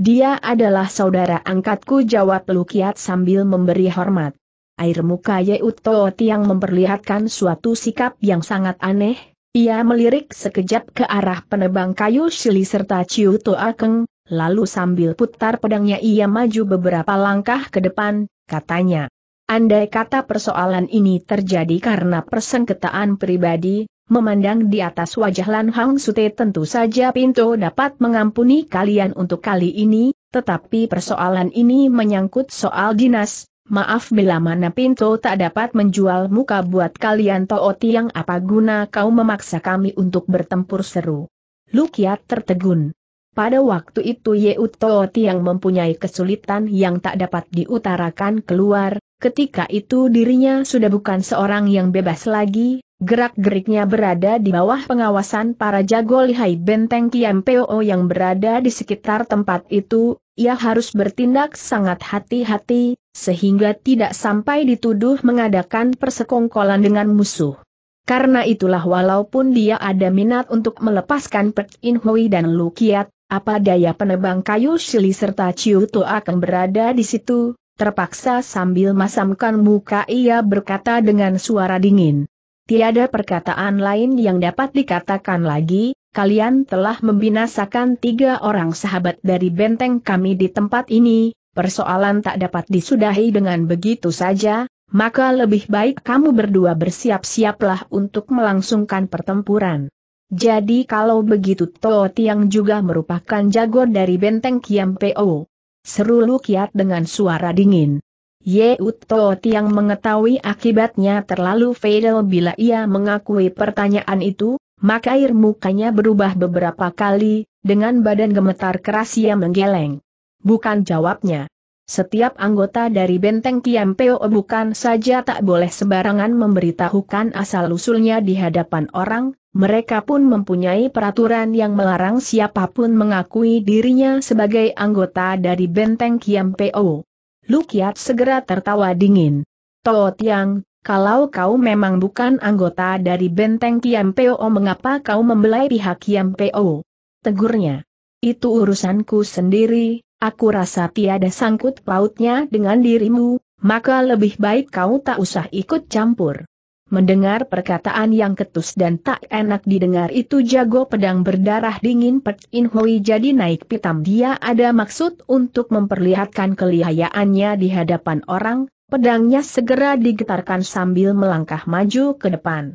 Dia adalah saudara angkatku jawab Lukiat sambil memberi hormat air muka Yeut Tiang memperlihatkan suatu sikap yang sangat aneh, ia melirik sekejap ke arah penebang kayu Shili serta Chiu Toa Keng, lalu sambil putar pedangnya ia maju beberapa langkah ke depan, katanya. Andai kata persoalan ini terjadi karena persengketaan pribadi, memandang di atas wajah Lan Hang Sute tentu saja Pinto dapat mengampuni kalian untuk kali ini, tetapi persoalan ini menyangkut soal dinas, Maaf bila mana pintu tak dapat menjual muka buat kalian Tooti yang apa guna kau memaksa kami untuk bertempur seru. Lukiat tertegun. Pada waktu itu Yeut Tooti yang mempunyai kesulitan yang tak dapat diutarakan keluar, ketika itu dirinya sudah bukan seorang yang bebas lagi, Gerak-geriknya berada di bawah pengawasan para jago lihai benteng Kiam Po yang berada di sekitar tempat itu, ia harus bertindak sangat hati-hati, sehingga tidak sampai dituduh mengadakan persekongkolan dengan musuh. Karena itulah walaupun dia ada minat untuk melepaskan Pek In Hui dan Lu Kiat, apa daya penebang kayu Shili serta Chiu Tu akan berada di situ, terpaksa sambil masamkan muka ia berkata dengan suara dingin. Tiada perkataan lain yang dapat dikatakan lagi, kalian telah membinasakan tiga orang sahabat dari benteng kami di tempat ini, persoalan tak dapat disudahi dengan begitu saja, maka lebih baik kamu berdua bersiap-siaplah untuk melangsungkan pertempuran. Jadi kalau begitu Toh Tiang juga merupakan jago dari benteng Kiam Po. Seru Lukiat dengan suara dingin. Ye Uto Tiang mengetahui akibatnya terlalu fatal bila ia mengakui pertanyaan itu, maka air mukanya berubah beberapa kali, dengan badan gemetar keras ia menggeleng. Bukan jawabnya. Setiap anggota dari benteng Peo bukan saja tak boleh sembarangan memberitahukan asal-usulnya di hadapan orang, mereka pun mempunyai peraturan yang melarang siapapun mengakui dirinya sebagai anggota dari benteng Peo. Lukiat segera tertawa dingin. Toh Tiang, kalau kau memang bukan anggota dari benteng Po, mengapa kau membelai pihak Po? Tegurnya. Itu urusanku sendiri, aku rasa tiada sangkut pautnya dengan dirimu, maka lebih baik kau tak usah ikut campur. Mendengar perkataan yang ketus dan tak enak didengar itu jago pedang berdarah dingin Pek In Hui jadi naik pitam dia ada maksud untuk memperlihatkan kelihayaannya di hadapan orang, pedangnya segera digetarkan sambil melangkah maju ke depan.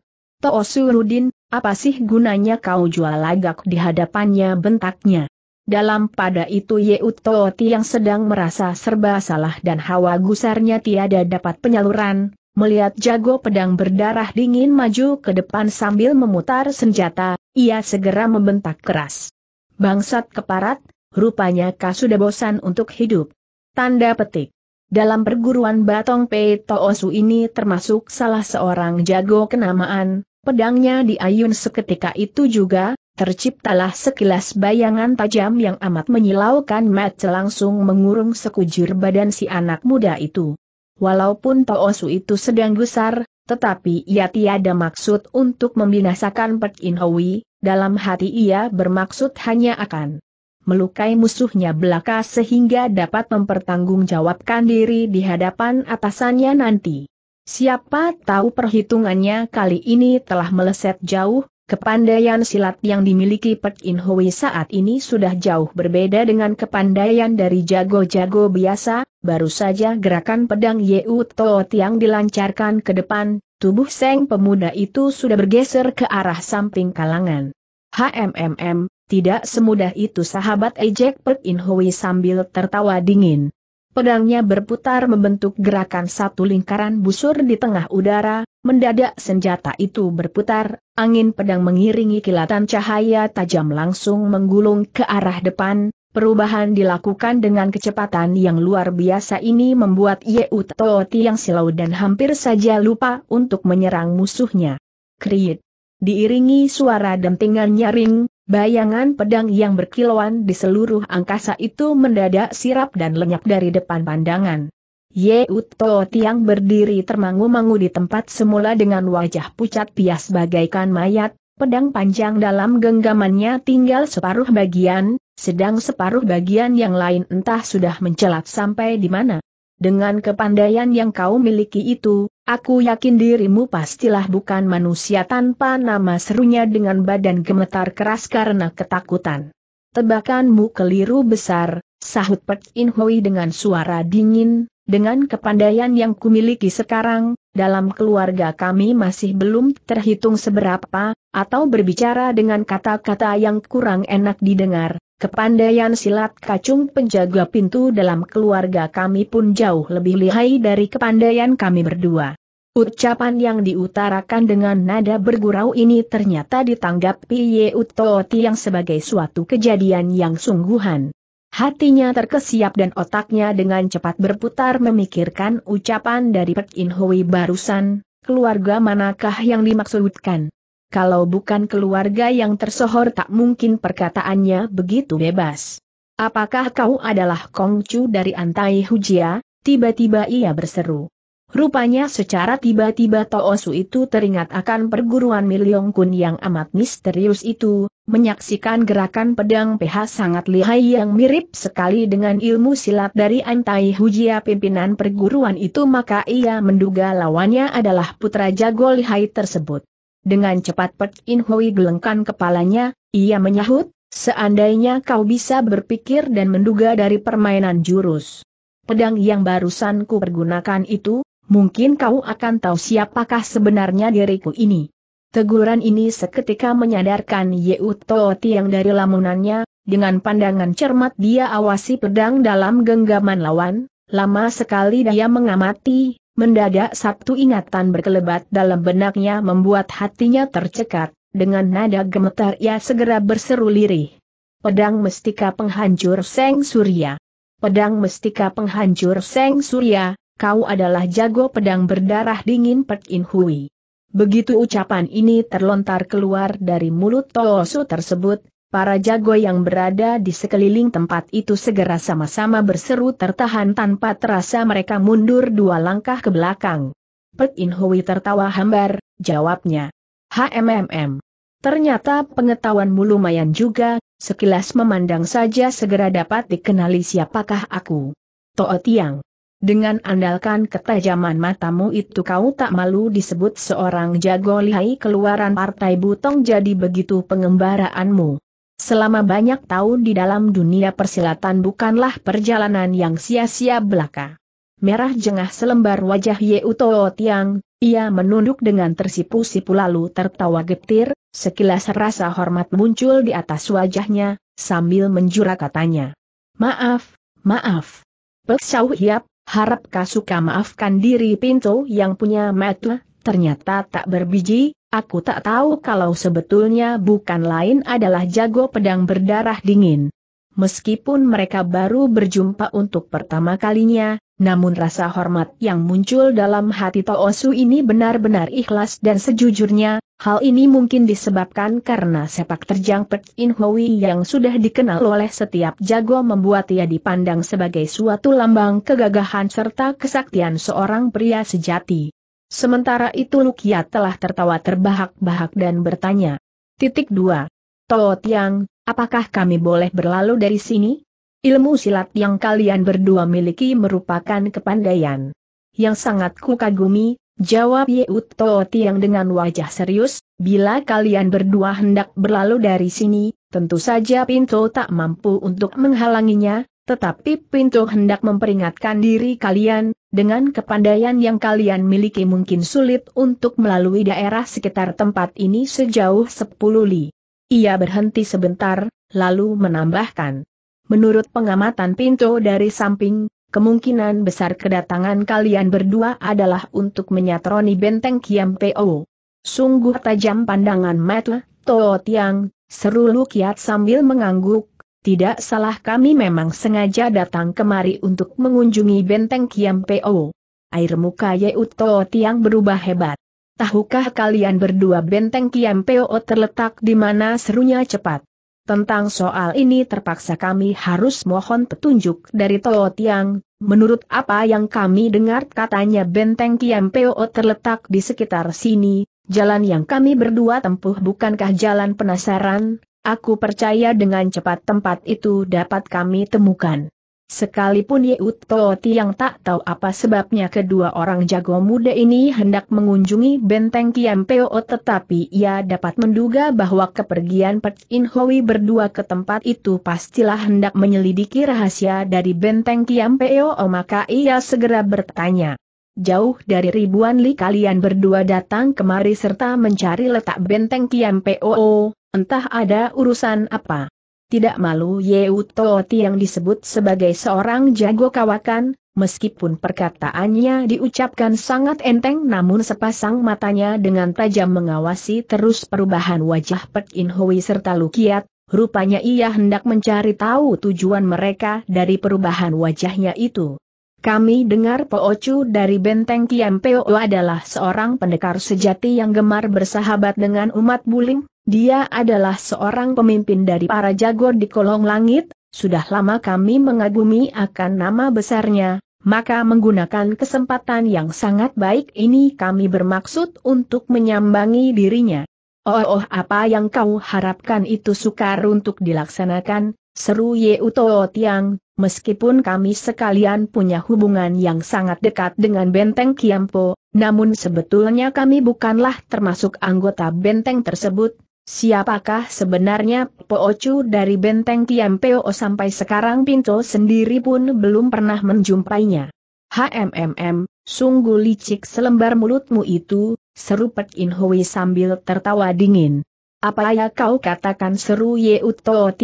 Rudin, apa sih gunanya kau jual lagak di hadapannya bentaknya? Dalam pada itu Yeut Tooti yang sedang merasa serba salah dan hawa gusarnya tiada dapat penyaluran, Melihat jago pedang berdarah dingin maju ke depan sambil memutar senjata, ia segera membentak keras. Bangsat keparat, rupanya kau sudah bosan untuk hidup. Tanda petik. Dalam perguruan Batong Pei Toosu ini termasuk salah seorang jago kenamaan, pedangnya diayun seketika itu juga, terciptalah sekilas bayangan tajam yang amat menyilaukan mata langsung mengurung sekujur badan si anak muda itu. Walaupun Toosu itu sedang gusar, tetapi ia tiada maksud untuk membinasakan Pek In Hui, dalam hati ia bermaksud hanya akan melukai musuhnya belaka sehingga dapat mempertanggungjawabkan diri di hadapan atasannya nanti. Siapa tahu perhitungannya kali ini telah meleset jauh, Kepandaian silat yang dimiliki Pek In Hui saat ini sudah jauh berbeda dengan kepandaian dari jago-jago biasa, baru saja gerakan pedang Yeu Toh Tiang dilancarkan ke depan, tubuh Seng pemuda itu sudah bergeser ke arah samping kalangan. HMMM, tidak semudah itu sahabat ejek Pek In Hui sambil tertawa dingin. Pedangnya berputar membentuk gerakan satu lingkaran busur di tengah udara, mendadak senjata itu berputar, angin pedang mengiringi kilatan cahaya tajam langsung menggulung ke arah depan, perubahan dilakukan dengan kecepatan yang luar biasa ini membuat Ye Utoti yang silau dan hampir saja lupa untuk menyerang musuhnya. Kriit. Diiringi suara dentingan nyaring, Bayangan pedang yang berkilauan di seluruh angkasa itu mendadak sirap dan lenyap dari depan pandangan. Ye Uto Tiang berdiri termangu-mangu di tempat semula dengan wajah pucat pias bagaikan mayat, pedang panjang dalam genggamannya tinggal separuh bagian, sedang separuh bagian yang lain entah sudah mencelat sampai di mana. Dengan kepandaian yang kau miliki itu, Aku yakin dirimu pastilah bukan manusia tanpa nama serunya dengan badan gemetar keras karena ketakutan. Tebakanmu keliru besar, sahut Pek In Hui dengan suara dingin, dengan kepandaian yang kumiliki sekarang, dalam keluarga kami masih belum terhitung seberapa, atau berbicara dengan kata-kata yang kurang enak didengar, Kepandaian silat kacung penjaga pintu dalam keluarga kami pun jauh lebih lihai dari kepandaian kami berdua. Ucapan yang diutarakan dengan nada bergurau ini ternyata ditanggapi Ye Utooti yang sebagai suatu kejadian yang sungguhan. Hatinya terkesiap dan otaknya dengan cepat berputar memikirkan ucapan dari Pek In barusan, keluarga manakah yang dimaksudkan kalau bukan keluarga yang tersohor tak mungkin perkataannya begitu bebas. Apakah kau adalah Kongcu dari Antai Hujia? Tiba-tiba ia berseru. Rupanya secara tiba-tiba Toosu itu teringat akan perguruan Miliong Kun yang amat misterius itu, menyaksikan gerakan pedang PH sangat lihai yang mirip sekali dengan ilmu silat dari Antai Hujia pimpinan perguruan itu maka ia menduga lawannya adalah putra jago lihai tersebut. Dengan cepat Pek In Hui gelengkan kepalanya, ia menyahut, seandainya kau bisa berpikir dan menduga dari permainan jurus. Pedang yang barusan ku pergunakan itu, mungkin kau akan tahu siapakah sebenarnya diriku ini. Teguran ini seketika menyadarkan Yeu Tooti yang dari lamunannya, dengan pandangan cermat dia awasi pedang dalam genggaman lawan, lama sekali dia mengamati, Mendadak satu ingatan berkelebat dalam benaknya membuat hatinya tercekat, dengan nada gemetar ia segera berseru lirih. Pedang Mestika Penghancur Seng Surya. Pedang Mestika Penghancur Seng Surya, kau adalah jago pedang berdarah dingin Pek In Hui. Begitu ucapan ini terlontar keluar dari mulut Toosu tersebut, para jago yang berada di sekeliling tempat itu segera sama-sama berseru tertahan tanpa terasa mereka mundur dua langkah ke belakang. Pek In Hui tertawa hambar, jawabnya. HMMM. Ternyata pengetahuanmu lumayan juga, sekilas memandang saja segera dapat dikenali siapakah aku. Toa Tiang. Dengan andalkan ketajaman matamu itu kau tak malu disebut seorang jago lihai keluaran partai butong jadi begitu pengembaraanmu. Selama banyak tahun di dalam dunia persilatan bukanlah perjalanan yang sia-sia belaka. Merah jengah selembar wajah Ye Utoo Tiang, ia menunduk dengan tersipu-sipu lalu tertawa getir, sekilas rasa hormat muncul di atas wajahnya, sambil menjura katanya. Maaf, maaf. Pek Hiap, harap suka maafkan diri pintu yang punya metle, ternyata tak berbiji, aku tak tahu kalau sebetulnya bukan lain adalah jago pedang berdarah dingin. Meskipun mereka baru berjumpa untuk pertama kalinya, namun rasa hormat yang muncul dalam hati Toosu ini benar-benar ikhlas dan sejujurnya, hal ini mungkin disebabkan karena sepak terjang Pek In Hui yang sudah dikenal oleh setiap jago membuat ia dipandang sebagai suatu lambang kegagahan serta kesaktian seorang pria sejati. Sementara itu Lukia telah tertawa terbahak-bahak dan bertanya. Titik 2. Tootiang, Tiang, apakah kami boleh berlalu dari sini? Ilmu silat yang kalian berdua miliki merupakan kepandaian. Yang sangat kukagumi, jawab Yeut Tootiang Tiang dengan wajah serius, bila kalian berdua hendak berlalu dari sini, tentu saja pintu tak mampu untuk menghalanginya, tetapi pintu hendak memperingatkan diri kalian, dengan kepandaian yang kalian miliki mungkin sulit untuk melalui daerah sekitar tempat ini sejauh 10 li. Ia berhenti sebentar, lalu menambahkan. Menurut pengamatan pintu dari samping, kemungkinan besar kedatangan kalian berdua adalah untuk menyatroni benteng Kiam Po. Sungguh tajam pandangan Matle, Toot Tiang, seru Lukiat sambil mengangguk, tidak salah kami memang sengaja datang kemari untuk mengunjungi benteng Kiam Po. Air muka Ye Uto Tiang berubah hebat. Tahukah kalian berdua benteng Kiam Po terletak di mana serunya cepat? Tentang soal ini terpaksa kami harus mohon petunjuk dari Toh Tiang, menurut apa yang kami dengar katanya benteng Kiam Po terletak di sekitar sini, jalan yang kami berdua tempuh bukankah jalan penasaran, Aku percaya dengan cepat tempat itu dapat kami temukan. Sekalipun Yeut Tooti yang tak tahu apa sebabnya kedua orang jago muda ini hendak mengunjungi benteng Kiampeo tetapi ia dapat menduga bahwa kepergian Pet In berdua ke tempat itu pastilah hendak menyelidiki rahasia dari benteng Kiampeo maka ia segera bertanya. Jauh dari ribuan li kalian berdua datang kemari serta mencari letak benteng Kiampeo, Entah ada urusan apa. Tidak malu Yeu Tooti yang disebut sebagai seorang jago kawakan, meskipun perkataannya diucapkan sangat enteng namun sepasang matanya dengan tajam mengawasi terus perubahan wajah Pek In Hui serta Lukiat, rupanya ia hendak mencari tahu tujuan mereka dari perubahan wajahnya itu. Kami dengar Po Ocu dari benteng Kiampeo adalah seorang pendekar sejati yang gemar bersahabat dengan umat buling, dia adalah seorang pemimpin dari para jago di kolong langit, sudah lama kami mengagumi akan nama besarnya, maka menggunakan kesempatan yang sangat baik ini kami bermaksud untuk menyambangi dirinya. Oh, oh apa yang kau harapkan itu sukar untuk dilaksanakan, seru Ye Utoo Tiang, meskipun kami sekalian punya hubungan yang sangat dekat dengan benteng Kiampo, namun sebetulnya kami bukanlah termasuk anggota benteng tersebut, Siapakah sebenarnya Poocu dari benteng Tiampeo sampai sekarang Pinto sendiri pun belum pernah menjumpainya. HMMM, sungguh licik selembar mulutmu itu, seru Pek In sambil tertawa dingin. Apa ya kau katakan seru Ye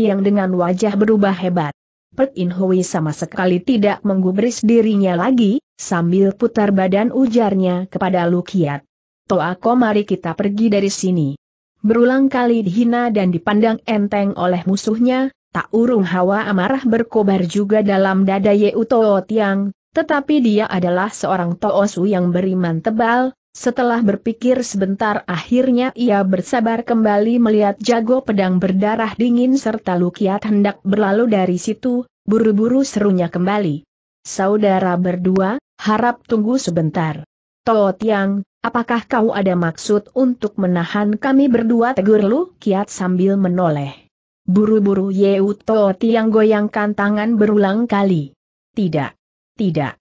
yang dengan wajah berubah hebat. Pek In sama sekali tidak menggubris dirinya lagi, sambil putar badan ujarnya kepada Lukiat. Toa mari kita pergi dari sini berulang kali dihina dan dipandang enteng oleh musuhnya, tak urung hawa amarah berkobar juga dalam dada Yeu Utoo Tiang, tetapi dia adalah seorang Toosu yang beriman tebal, setelah berpikir sebentar akhirnya ia bersabar kembali melihat jago pedang berdarah dingin serta Lukiat hendak berlalu dari situ, buru-buru serunya kembali. Saudara berdua, harap tunggu sebentar. Toot Tiang, Apakah kau ada maksud untuk menahan kami berdua tegur Lu Kiat sambil menoleh? Buru-buru Yeu Tooti yang goyangkan tangan berulang kali. Tidak. Tidak.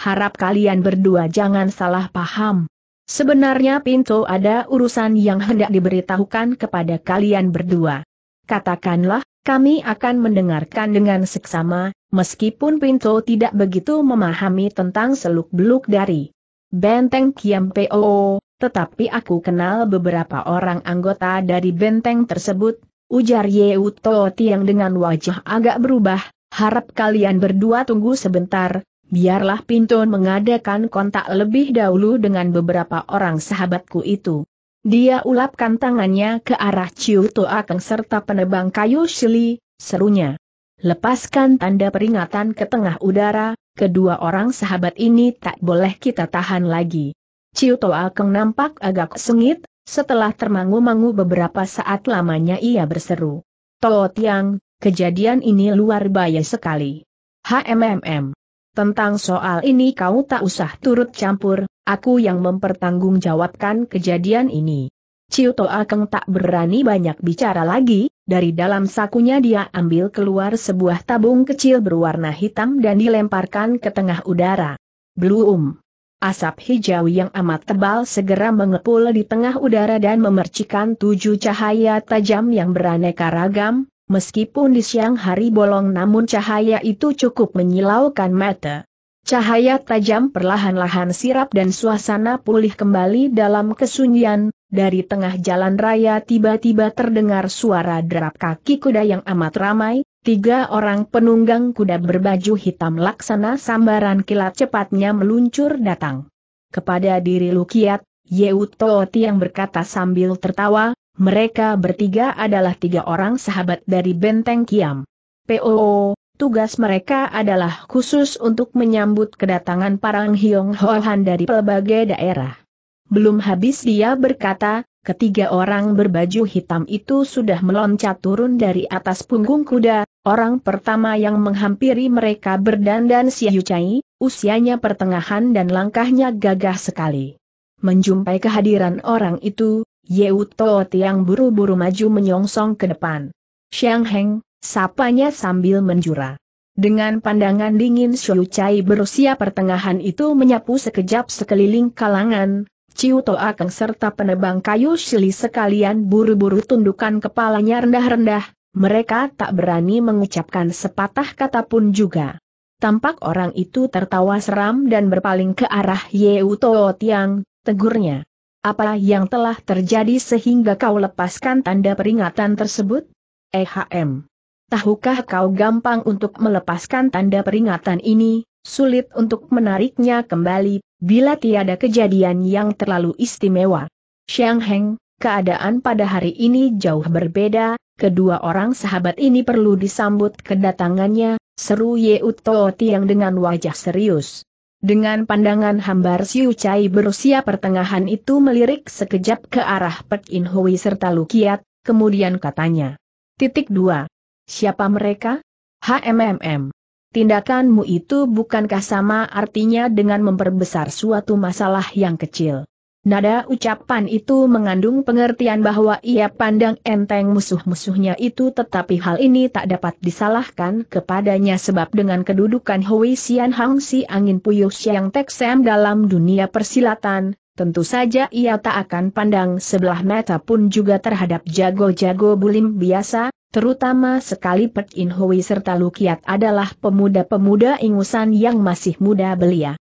Harap kalian berdua jangan salah paham. Sebenarnya Pinto ada urusan yang hendak diberitahukan kepada kalian berdua. Katakanlah, kami akan mendengarkan dengan seksama, meskipun Pinto tidak begitu memahami tentang seluk-beluk dari Benteng Kiam P.O. tetapi aku kenal beberapa orang anggota dari benteng tersebut, ujar Ye Uto yang dengan wajah agak berubah, harap kalian berdua tunggu sebentar, biarlah Pintun mengadakan kontak lebih dahulu dengan beberapa orang sahabatku itu. Dia ulapkan tangannya ke arah Ciu Toakeng serta penebang kayu Shili, serunya. Lepaskan tanda peringatan ke tengah udara, kedua orang sahabat ini tak boleh kita tahan lagi. Ciu Toa Keng nampak agak sengit, setelah termangu-mangu beberapa saat lamanya ia berseru. Toa Tiang, kejadian ini luar biasa sekali. HMMM. Tentang soal ini kau tak usah turut campur, aku yang mempertanggungjawabkan kejadian ini. Ciu Toa Keng tak berani banyak bicara lagi, dari dalam sakunya dia ambil keluar sebuah tabung kecil berwarna hitam dan dilemparkan ke tengah udara. Bluum. Asap hijau yang amat tebal segera mengepul di tengah udara dan memercikan tujuh cahaya tajam yang beraneka ragam, meskipun di siang hari bolong namun cahaya itu cukup menyilaukan mata. Cahaya tajam perlahan-lahan sirap dan suasana pulih kembali dalam kesunyian, dari tengah jalan raya tiba-tiba terdengar suara derap kaki kuda yang amat ramai, tiga orang penunggang kuda berbaju hitam laksana sambaran kilat cepatnya meluncur datang. Kepada diri Lukiat, Yeutooti yang berkata sambil tertawa, mereka bertiga adalah tiga orang sahabat dari Benteng Kiam. POO, tugas mereka adalah khusus untuk menyambut kedatangan para Hyong Hohan dari pelbagai daerah. Belum habis dia berkata, ketiga orang berbaju hitam itu sudah meloncat turun dari atas punggung kuda, orang pertama yang menghampiri mereka berdandan si Cai, usianya pertengahan dan langkahnya gagah sekali. Menjumpai kehadiran orang itu, Yeu Toh Tiang buru-buru maju menyongsong ke depan. Xiang Heng, sapanya sambil menjura. Dengan pandangan dingin Xiu Chai berusia pertengahan itu menyapu sekejap sekeliling kalangan, Ciu Toa Keng serta penebang kayu Shili sekalian buru-buru tundukkan kepalanya rendah-rendah, mereka tak berani mengucapkan sepatah kata pun juga. Tampak orang itu tertawa seram dan berpaling ke arah Yeu Too Tiang, tegurnya. Apa yang telah terjadi sehingga kau lepaskan tanda peringatan tersebut? EHM. Tahukah kau gampang untuk melepaskan tanda peringatan ini, sulit untuk menariknya kembali, bila tiada kejadian yang terlalu istimewa. Xiang Heng, keadaan pada hari ini jauh berbeda, kedua orang sahabat ini perlu disambut kedatangannya, seru Ye Uto Tiang dengan wajah serius. Dengan pandangan hambar Siu Chai berusia pertengahan itu melirik sekejap ke arah Pek In Hui serta Lukiat, kemudian katanya. Titik 2. Siapa mereka? HMMM tindakanmu itu bukankah sama artinya dengan memperbesar suatu masalah yang kecil. Nada ucapan itu mengandung pengertian bahwa ia pandang enteng musuh-musuhnya itu tetapi hal ini tak dapat disalahkan kepadanya sebab dengan kedudukan Hui Xian Hang Si Angin Puyuh Siang Sam dalam dunia persilatan, tentu saja ia tak akan pandang sebelah mata pun juga terhadap jago-jago bulim biasa, Terutama sekali Pet In Hui serta Lukiat adalah pemuda-pemuda ingusan yang masih muda belia.